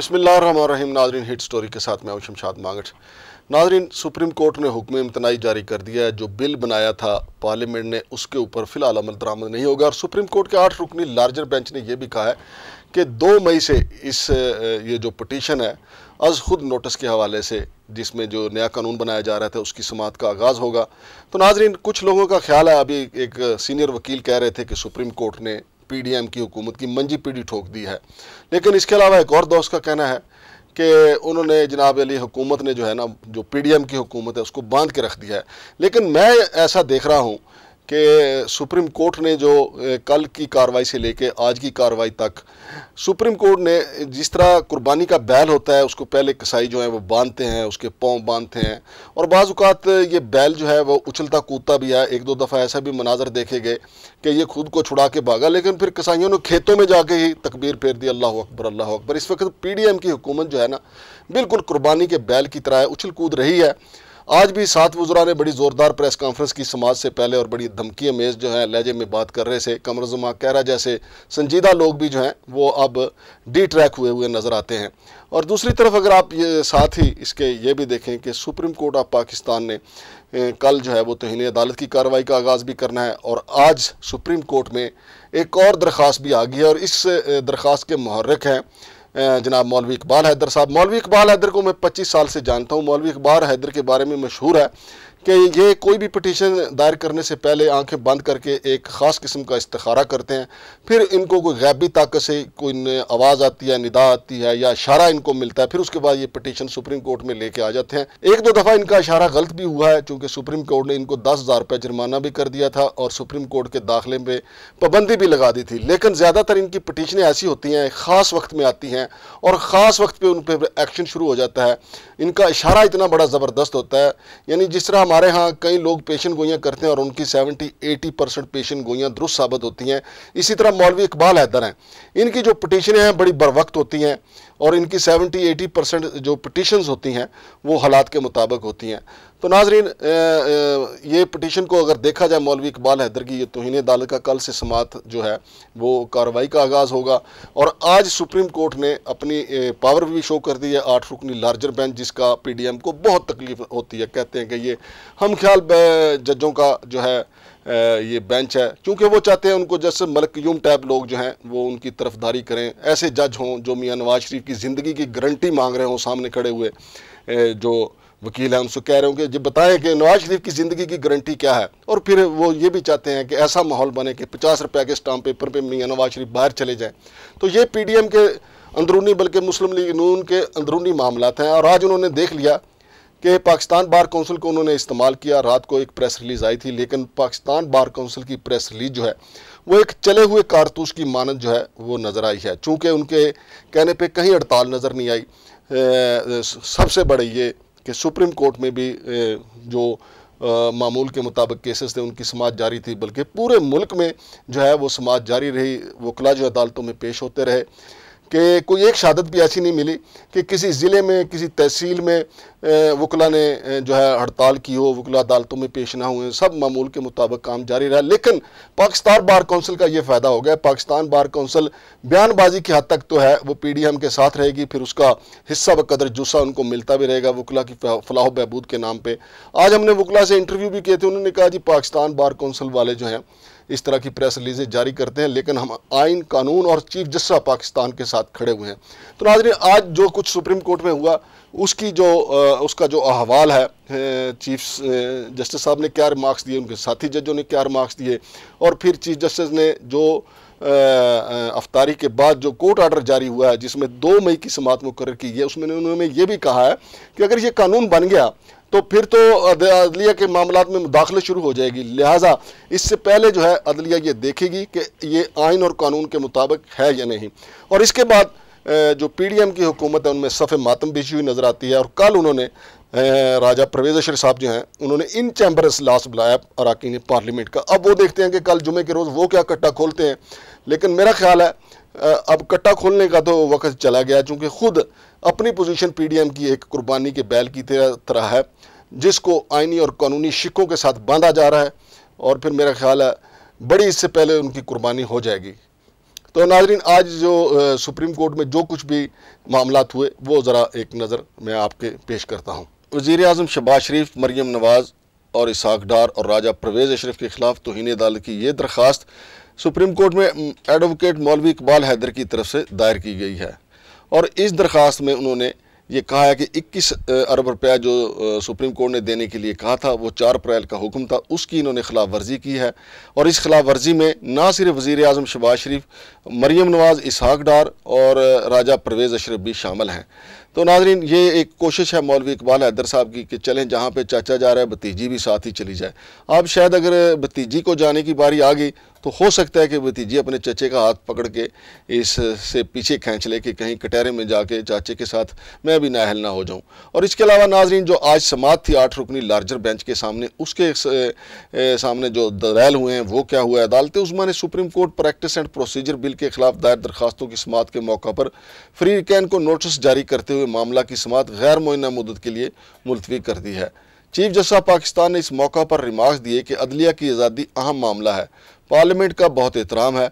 बसमिल्लाम नाजरीन hit story के साथ मैं शमशाद मांगट नाजरीन सुप्रीम कोर्ट ने हुक्म इम्तनाई जारी कर दिया है जो बिल बनाया था पार्लियामेंट ने उसके ऊपर फ़िलहाल अमल दरामद नहीं होगा और सुप्रीम कोर्ट के आठ रुकनी लार्जर बेंच ने यह भी कहा है कि दो मई से इस ये जो पटिशन है अज खुद नोटिस के हवाले से जिसमें जो नया कानून बनाया जा रहा था उसकी समात का आगाज़ होगा तो नाजरीन कुछ लोगों का ख्याल है अभी एक सीनियर वकील कह रहे थे कि सुप्रीम कोर्ट ने पी डी एम की हुकूमत की मंजी पीढ़ी ठोक दी है लेकिन इसके अलावा एक और दोस्त का कहना है कि उन्होंने जनाब अली हुकूमत ने जो है ना जो पी डी एम की हुकूमत है उसको बांध के रख दिया है लेकिन मैं ऐसा देख रहा हूँ कि सुप्रीम कोर्ट ने जो कल की कार्रवाई से लेके आज की कार्रवाई तक सुप्रीम कोर्ट ने जिस तरह कुर्बानी का बैल होता है उसको पहले कसाई जो है वो बांधते हैं उसके पाँव बांधते हैं और बाज़ात ये बैल जो है वो उछलता कूदता भी है एक दो दफ़ा ऐसा भी मनाजर देखे गए कि ये खुद को छुड़ा के भागा लेकिन फिर कसाइयों ने खेतों में जाके ही तकबीर फेर दी अल्लाह अकबर अल्लाह अकबर इस वक्त पी डी एम की हुकूमत जो है ना बिल्कुल कुर्बानी के बैल की तरह उछल कूद रही है आज भी सात वजरा ने बड़ी ज़ोरदार प्रेस कॉन्फ्रेंस की समाज से पहले और बड़ी धमकी अमेज जो है लहजे में बात कर रहे से कमरजुमा कहरा जैसे संजीदा लोग भी जो हैं वो अब डी ट्रैक हुए हुए नज़र आते हैं और दूसरी तरफ अगर आप ये साथ ही इसके ये भी देखें कि सुप्रीम कोर्ट ऑफ पाकिस्तान ने कल जो है वो तोहनी अदालत की कार्रवाई का आगाज़ भी करना है और आज सुप्रीम कोर्ट में एक और दरख्वास्त भी आ गई है और इस दरख्वास्त के महर्रक हैं जनाब मौलवी इकबाल हैदर साहब मौलवी इकबाल हैदर को मैं पच्चीस साल से जानता हूँ मौलवी इकबाल हैदर के बारे में मशहूर है कि ये कोई भी पटिशन दायर करने से पहले आंखें बंद करके एक ख़ास किस्म का इस्तारा करते हैं फिर इनको कोई गैबी ताकत से कोई आवाज़ आती है निदा आती है या इशारा इनको मिलता है फिर उसके बाद ये पटिशन सुप्रीम कोर्ट में लेके आ जाते हैं एक दो दफ़ा इनका इशारा गलत भी हुआ है चूँकि सुप्रीम कोर्ट ने इनको दस हज़ार रुपये जुर्माना भी कर दिया था और सुप्रीम कोर्ट के दाखिले में पाबंदी भी लगा दी थी लेकिन ज़्यादातर इनकी पटिशनें ऐसी होती हैं ख़ास वक्त में आती हैं और ख़ास वक्त पर उन पर एक्शन शुरू हो जाता है इनका इशारा इतना बड़ा ज़बरदस्त होता है यानी जिस तरह हमारे यहाँ कई लोग पेशेंट गोइयाँ करते हैं और उनकी 70 80 परसेंट पेशेंट गोइयाँ दुरुस्त साबित होती हैं इसी तरह मौलवी इकबाल हैदर हैं इनकी जो पटिशनें हैं बड़ी बर वक्त होती हैं और इनकी 70 80 परसेंट जो पटिशन्स होती हैं वो हालात के मुताबिक होती हैं तो नाजरीन ये पटिशन को अगर देखा जाए मौलवी इकबाल हैदर की तोहन अदालत का कल से समात जो है वो कार्रवाई का आगाज़ होगा और आज सुप्रीम कोर्ट ने अपनी पावर भी शो कर दी है आठ रुकनी लार्जर बेंच जिसका पी डी एम को बहुत तकलीफ होती है कहते हैं कि ये हम ख्याल जजों का जो है ये बेंच है क्योंकि वो चाहते हैं उनको जैसे मलकयूम टाइप लोग जो हैं वो उनकी तरफदारी करें ऐसे जज हों जो मियाँ नवाज शरीफ की ज़िंदगी की गारंटी मांग रहे हों सामने खड़े हुए जो वकील हैं उनसे कह रहे होंगे जब बताएं कि नवाज शरीफ की ज़िंदगी की गारंटी क्या है और फिर वो ये भी चाहते हैं कि ऐसा माहौल बने कि पचास रुपये के स्टाम्प पेपर पर मियाँ नवाज शरीफ बाहर चले जाएँ तो ये पी डी एम के अंदरूनी बल्कि मुस्लिम लीग नून के अंदरूनी मामला हैं और आज उन्होंने देख लिया कि पाकिस्तान बार कौंसिल को उन्होंने इस्तेमाल किया रात को एक प्रेस रिलीज़ आई थी लेकिन पाकिस्तान बार कौंसिल की प्रेस रिलीज जो है वो एक चले हुए कारतूस की मानत जो है वो नज़र आई है चूँकि उनके कहने पर कहीं हड़ताल नज़र नहीं आई सबसे बड़े ये कि सुप्रीम कोर्ट में भी जो मामूल के मुताबिक केसेस थे उनकी समाज जारी थी बल्कि पूरे मुल्क में जो है वो समाज जारी रही वकला जो अदालतों में पेश होते रहे कि कोई एक शहादत भी ऐसी नहीं मिली कि किसी ज़िले में किसी तहसील में वकला ने जो है हड़ताल की हो वकला अदालतों में पेश ना हुए सब मामूल के मुताबिक काम जारी रहा लेकिन पाकिस्तान बार कौंसिल का ये फ़ायदा हो गया पाकिस्तान बार कौंसिल बयानबाजी की हद तक तो है वो पी डी एम के साथ रहेगी फिर उसका हिस्सा बकदर जुस्सा उनको मिलता भी रहेगा वकला की फलाह बहबूद के नाम पर आज हमने वकला से इंटरव्यू भी किए थे उन्होंने कहा जी पाकिस्तान बार कौंसिल वाले जो हैं इस तरह की प्रेस रिलीजें जारी करते हैं लेकिन हम आइन कानून और चीफ जस्टिस ऑफ पाकिस्तान के साथ खड़े हुए हैं तो नाजरे आज जो कुछ सुप्रीम कोर्ट में हुआ उसकी जो उसका जो अहवाल है चीफ जस्टिस साहब ने क्या रिमार्क्स दिए उनके साथी जजों ने क्या रिमार्क्स दिए और फिर चीफ जस्टिस ने जो अफतारी के बाद जो कोर्ट आर्डर जारी हुआ है जिसमें दो मई की समात मुकर की है उसमें उन्होंने ये भी कहा है कि अगर ये कानून बन गया तो फिर तो अदलिया के मामला में मुदाखलत शुरू हो जाएगी लिहाजा इससे पहले जो है अदलिया ये देखेगी कि ये आइन और कानून के मुताबिक है या नहीं और इसके बाद जो पी डी एम की हुकूमत है उनमें सफ़े मातम बिछी हुई नज़र आती है और कल उन्होंने राजा परवेज अशर साहब जो हैं उन्होंने इन चैम्बर इजलास बुलाया अरकान पार्लियामेंट का अब वो देखते हैं कि कल जुमे के रोज़ वो क्या कट्टा खोलते हैं लेकिन मेरा ख्याल है अब कट्टा खोलने का तो वक्त चला गया चूँकि खुद अपनी पोजीशन पीडीएम की एक कुर्बानी के बैल की तरह है जिसको आइनी और कानूनी शिकों के साथ बांधा जा रहा है और फिर मेरा ख्याल है बड़ी इससे पहले उनकी कुर्बानी हो जाएगी तो नाजरीन आज जो सुप्रीम कोर्ट में जो कुछ भी मामला हुए वो ज़रा एक नज़र मैं आपके पेश करता हूँ वज़ी अजम शबाज शरीफ मरीम नवाज़ और इसाक डार और राजा परवेज़ अशरफ के ख़िलाफ़ तोहन अदालत की ये दरख्वास्त सुप्रीम कोर्ट में एडवोकेट मौलवी इकबाल हैदर की तरफ से दायर की गई है और इस दरख्वास्त में उन्होंने ये कहा है कि 21 अरब रुपया जो सुप्रीम कोर्ट ने देने के लिए कहा था वो चार अप्रैल का हुक्म था उसकी इन्होंने खिलाफ वर्जी की है और इस खिलाफ वर्जी में ना सिर्फ वजीर अजम शबाज शरीफ मरीम नवाज़ इसहाक डार और राजा परवेज़ अशरफ भी शामिल हैं तो नाजरीन ये एक कोशिश है मौलवी इकबाल हैदर साहब की कि चलें जहाँ पे चाचा जा रहा है भतीजी भी साथ ही चली जाए अब शायद अगर भतीजी को जाने की बारी आ गई तो हो सकता है कि भतीजी अपने चाचे का हाथ पकड़ के इस से पीछे खींच ले कि कहीं कटहरे में जाके चाचे के साथ मैं भी नाहल ना हो जाऊँ और इसके अलावा नाजरीन जो आज समात थी आठ रुकनी लार्जर बेंच के सामने उसके सामने जो दलैल हुए हैं वो क्या हुआ है अदालत उस्मा ने supreme court practice and procedure bill के खिलाफ दायर दरखास्तों की समात के मौका पर फ्री कैन को नोटिस जारी करते हुए हुए मामला की समात गैर मुन मदद के लिए मुलतवी कर दी है चीफ जस्टिस ऑफ पाकिस्तान ने इस मौका पर रिमार्क दिए कि अदलिया की आज़ादी अहम मामला है पार्लियामेंट का बहुत एहतराम है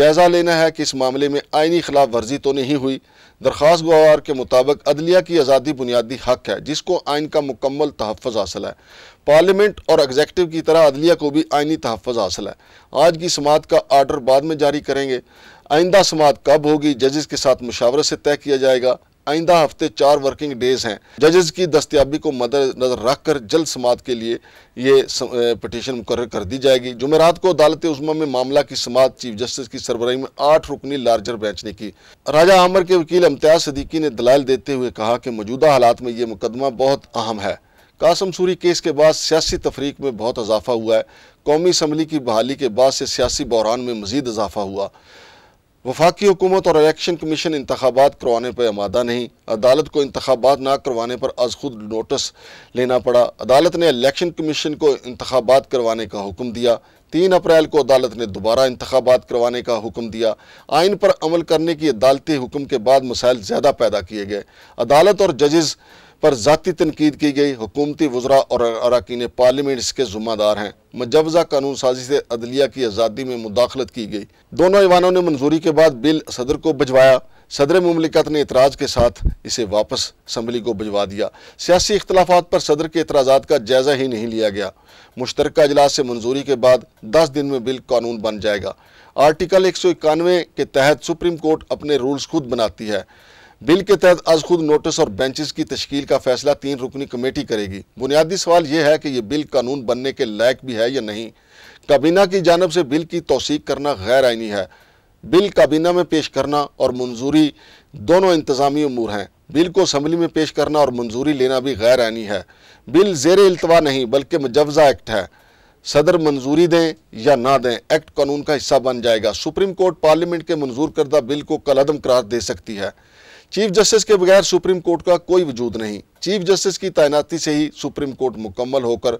जायज़ा लेना है कि इस मामले में आइनी खिलाफ वर्जी तो नहीं हुई दरख्वास्त गवार के मुताबिक अदलिया की आज़ादी बुनियादी हक है जिसको आइन का मुकम्मल तहफ़ हासिल है पार्लियामेंट और एग्जेक्टिव की तरह अदलिया को भी आइनी तहफ़ हासिल है आज की समात का आर्डर बाद में जारी करेंगे आइंदा समात कब होगी जजेस के साथ मुशावरत से तय किया जाएगा आइंदा हफ्ते चार वर्किंग डेज हैं जजेस की दस्तियाबी को मद्दनज़र रख कर जल्द समात के लिए ये पटिशन मुकर कर दी जाएगी जुमेरात को अदालत उजमा में मामला की समात चीफ जस्टिस की सरबराही में आठ रुकनी लार्जर बेंच ने की राजा आमर के वकील अम्तियाज सदीकी ने दलाल देते हुए कहा कि मौजूदा हालात में ये मुकदमा बहुत अहम है कासम सूरी केस के बाद सियासी तफरीक में बहुत इजाफा हुआ है कौमी असम्बली की बहाली के बाद से सियासी बहरान में मजीद इजाफा हुआ वफाकी हुकूमत और इलेक्शन कमीशन इंतबात करवाने पर आमादा नहीं अदालत को इंतबात ना करवाने पर अज खुद नोटिस लेना पड़ा अदालत ने इलेक्शन कमीशन को इंतबात करवाने का हुक्म दिया तीन अप्रैल को अदालत ने दोबारा इंतबात करवाने का हुक्म दिया आइन पर अमल करने की अदालती हुक्म के बाद मसाइल ज़्यादा पैदा किए गए अदालत और जजेज़ पर ज़ाती तनकीद की गई हुकूमती वजरा और अरकान पार्लियामेंट इसके जुम्मेदार हैं मुजवजा कानून साजी से अदलिया की आज़ादी में मुदाखलत की गई दोनों ईवानों ने मंजूरी के बाद बिल सदर को भिजवाया सदर ममलिकत ने इतराज़ के साथ इसे वापस असम्बली को भिजवा दिया सियासी अख्तलाफ पर सदर के इतराज़ा का जायज़ा ही नहीं लिया गया मुश्तर अजलास से मंजूरी के बाद दस दिन में बिल कानून बन जाएगा आर्टिकल एक सौ इक्यानवे के तहत सुप्रीम कोर्ट अपने रूल्स खुद बनाती है बिल के तहत आज खुद नोटिस और बेंचेस की तश्कील का फैसला तीन रुकनी कमेटी करेगी बुनियादी सवाल यह है कि यह बिल कानून बनने के लायक भी है या नहीं काबीना की जानब से बिल की तोसीक करना गैर आइनी है बिल काबीना में पेश करना और मंजूरी दोनों इंतजामी अमूर हैं बिल को असम्बली में पेश करना और मंजूरी लेना भी गैर आनी है बिल जेर अल्तवा नहीं बल्कि मुजवजा एक्ट है सदर मंजूरी दें या ना दें एक्ट कानून का हिस्सा बन जाएगा सुप्रीम कोर्ट पार्लियामेंट के मंजूर करदा बिल को कलदम करार दे सकती है चीफ जस्टिस के बगैर सुप्रीम कोर्ट का कोई वजूद नहीं चीफ जस्टिस की तैनाती से ही सुप्रीम कोर्ट मुकम्मल होकर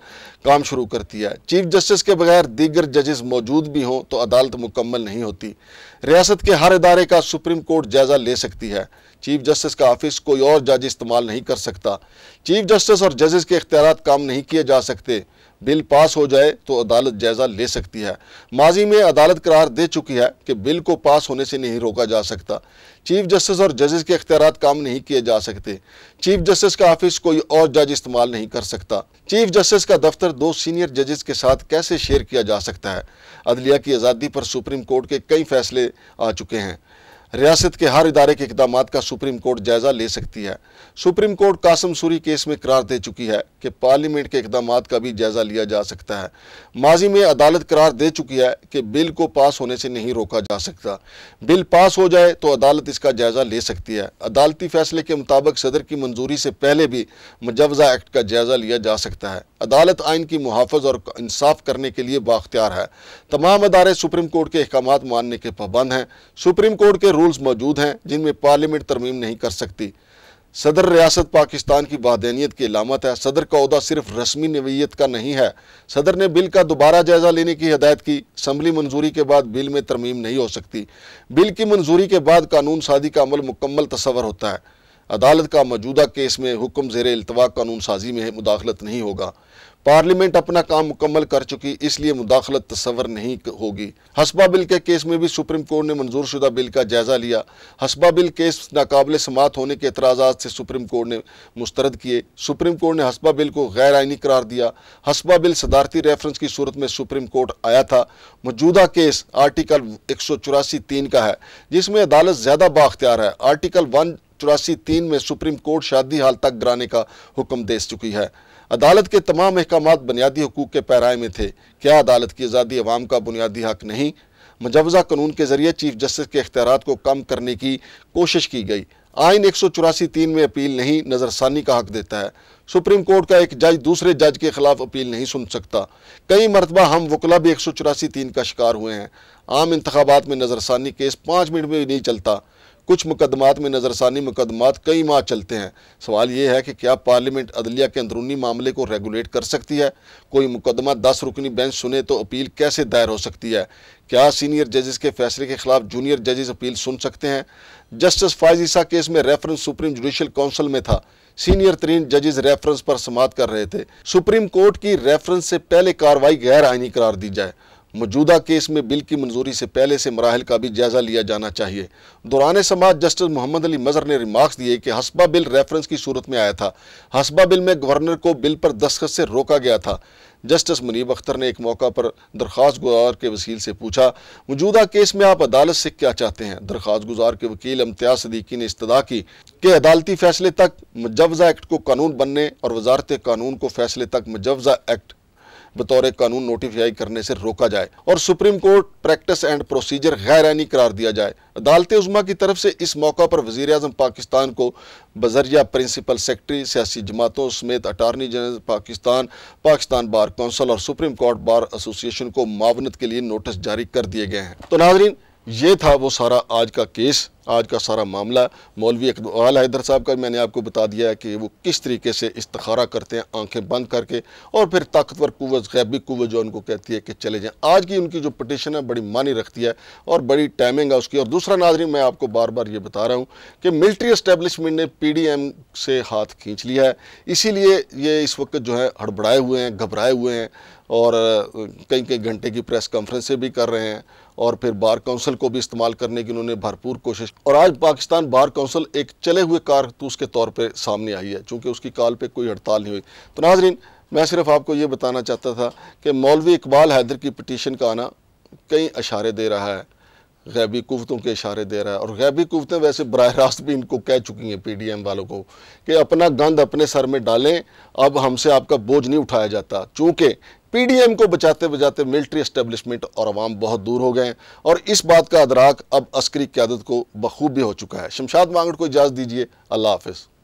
काम शुरू करती है चीफ जस्टिस के बगैर दीगर जजेस मौजूद भी हों तो अदालत मुकम्मल नहीं होती रियासत के हर इदारे का सुप्रीम कोर्ट जायज़ा ले सकती है चीफ जस्टिस का ऑफिस कोई और जज इस्तेमाल नहीं कर सकता चीफ जस्टिस और जजेस के अख्तियार काम नहीं किए जा सकते बिल पास हो जाए तो अदालत जायज़ा ले सकती है माजी में अदालत करार दे चुकी है कि बिल को पास होने से नहीं रोका जा सकता चीफ जस्टिस और जजेस के अख्तियार काम नहीं किए जा सकते चीफ जस्टिस का ऑफिस कोई और जज इस्तेमाल नहीं कर सकता चीफ जस्टिस का दफ्तर दो सीनियर जजेस के साथ कैसे शेयर किया जा सकता है अदलिया की आज़ादी पर सुप्रीम कोर्ट के कई फैसले आ चुके हैं रियासत के हर इदारे के इकदाम का सुप्रीम कोर्ट जायज़ा ले सकती है supreme court Qasim Suri case में करार दे चुकी है कि पार्लियामेंट के इकदाम का भी जायज़ा लिया जा सकता है माजी में अदालत करार दे चुकी है कि बिल को पास होने से नहीं रोका जा सकता बिल पास हो जाए तो अदालत इसका जायज़ा ले सकती है अदालती फैसले के मुताबिक सदर की मंजूरी से पहले भी मुजवजा एक्ट का जायज़ा लिया जा सकता है अदालत आइन की मुहाफ़ और इंसाफ करने के लिए बाख्तियार है तमाम अदारे सुप्रीम कोर्ट के अहकाम मानने के पाबंद हैं सुप्रीम कोर्ट के रूल्स मौजूद हैं जिनमें पार्लियामेंट तरमीम नहीं कर सकती सदर रियासत पाकिस्तान की बादनीत की अलामत है सदर का अहदा सिर्फ रस्मी नवीयत का नहीं है सदर ने बिल का दोबारा जायज़ा लेने की हदायत की असम्बली मंजूरी के बाद बिल में तरमीम नहीं हो सकती बिल की मंजूरी के बाद कानून शादी का अमल मुकम्मल तस्वर होता है अदालत का मौजूदा केस में हुक्म जेर अल्तवा कानून साजी में मुदाखलत नहीं होगा पार्लियामेंट अपना काम मुकम्मल कर चुकी इसलिए मुदाखलत तस्वर नहीं होगी हसबा बिल के केस में भी सुप्रीम कोर्ट ने मंजूर शुदा बिल का जायज़ा लिया हसबा बिल केस नाकबिल समात होने के एतराज़ा से सुप्रीम कोर्ट ने मुस्तरद किए सुप्रीम कोर्ट ने हसबा बिल को गैर आइनी करार दिया हसबा बिल सदारती रेफरेंस की सूरत में सुप्रीम कोर्ट आया था मौजूदा केस आर्टिकल एक सौ चौरासी तीन का है जिसमें अदालत ज़्यादा बाख्तियार है आर्टिकल वन चौरासी तीन में सुप्रीम कोर्ट शादी हाल तक गिराने का हुक्म दे चुकी है अदालत के तमाम अहकाम बुनियादी हकूक़ के पैराए में थे क्या अदालत की आज़ादी अवाम का बुनियादी हक नहीं मुजवजा कानून के जरिए चीफ जस्टिस के अख्तियार को कम करने की कोशिश की गई आइन एक सौ चौरासी तीन में अपील नहीं नज़रसानी का हक देता है सुप्रीम कोर्ट का एक जज दूसरे जज के खिलाफ अपील नहीं सुन सकता कई मरतबा हम वकला भी एक सौ चौरासी तीन का शिकार हुए हैं आम इंतबात में नज़रसानी केस पाँच मिनट में भी नहीं चलता कुछ मुकदमात में नज़रसानी मुकदमात कई माह चलते हैं सवाल ये है कि क्या पार्लियामेंट अदलिया के अंदरूनी मामले को रेगुलेट कर सकती है कोई मुकदमा दस रुकनी बेंच सुने तो अपील कैसे दायर हो सकती है क्या सीनियर जजेस के फैसले के खिलाफ जूनियर जजेस अपील सुन सकते हैं जस्टिस फायज केस में रेफरेंस सुप्रीम जुडिशल काउंसिल में था सीनियर तरीन जजेस रेफरेंस पर समात कर रहे थे सुप्रीम कोर्ट की रेफरेंस से पहले कार्रवाई गैर आइनी करार दी जाए मौजूदा केस में बिल की मंजूरी से पहले से मराहल का भी जायजा लिया जाना चाहिए दौरान समाज जस्टिस मोहम्मद अली मजर ने रिमार्क्स दिए कि हसबा बिल रेफरेंस की सूरत में आया था हसबा बिल में गवर्नर को बिल पर दस्खत से रोका गया था जस्टिस मुनीब अख्तर ने एक मौका पर दरख्वास्त गुजार के वसील से पूछा मौजूदा केस में आप अदालत से क्या चाहते हैं दरख्वास्त गुजार के वकील अम्तियाज सदीकी ने इस्तदा की कि अदालती फैसले तक मुजवजा एक्ट को कानून बनने और वजारत कानून को फैसले तक मुजवजा एक्ट बतौर कानून नोटिफाई करने से रोका जाए और supreme court practice and procedure गैर आनी करार दिया जाए अदालत उजमा की तरफ से इस मौका पर वजी अजम पाकिस्तान को बजरिया प्रिंसिपल सेक्रटरी सियासी जमातों समेत attorney general Pakistan Pakistan bar council और सुप्रीम कोर्ट बार एसोसिएशन को मावनत के लिए नोटिस जारी कर दिए गए हैं तो नाजरीन ये था वो सारा आज का केस आज का सारा मामला मौलवी इकबाल हैदर साहब का मैंने आपको बता दिया है कि वो किस तरीके से इस्तखारा करते हैं आंखें बंद करके और फिर ताकतवर कुत गैबी कुत जो उनको कहती है कि चले जाएँ आज की उनकी जो पटिशन है बड़ी मानी रखती है और बड़ी टाइमिंग है उसकी और दूसरा नाजरी मैं आपको बार बार ये बता रहा हूँ कि मिल्ट्री इस्टेबलिशमेंट ने पी डी एम से हाथ खींच लिया है इसीलिए ये इस वक्त जो है हड़बड़ाए हुए हैं घबराए हुए हैं और कई कई घंटे की प्रेस कॉन्फ्रेंसें भी कर रहे हैं और फिर बार काउंसिल को भी इस्तेमाल करने की उन्होंने भरपूर कोशिश और आज पाकिस्तान बार काउंसिल एक चले हुए कारतूस तो के तौर पर सामने आई है चूँकि उसकी कॉल पर कोई हड़ताल नहीं हुई तो नाजरीन मैं सिर्फ आपको ये बताना चाहता था कि मौलवी इकबाल हैदर की पटिशन का आना कई इशारे दे रहा है गैबी कुवतों के इशारे दे रहा है और गैबी कुतें वैसे बरह रास्त भी इनको कह चुकी हैं पी डी एम वालों को कि अपना गंद अपने सर में डालें अब हमसे आपका बोझ नहीं उठाया जाता चूँकि पीडीएम को बचाते बचाते मिलिट्री एस्टेब्लिशमेंट और आवाम बहुत दूर हो गए और इस बात का अदराक अब अस्करी क्यादत को बखूबी हो चुका है शमशाद मांगड़ को इजाज़त दीजिए अल्लाह हाफिज़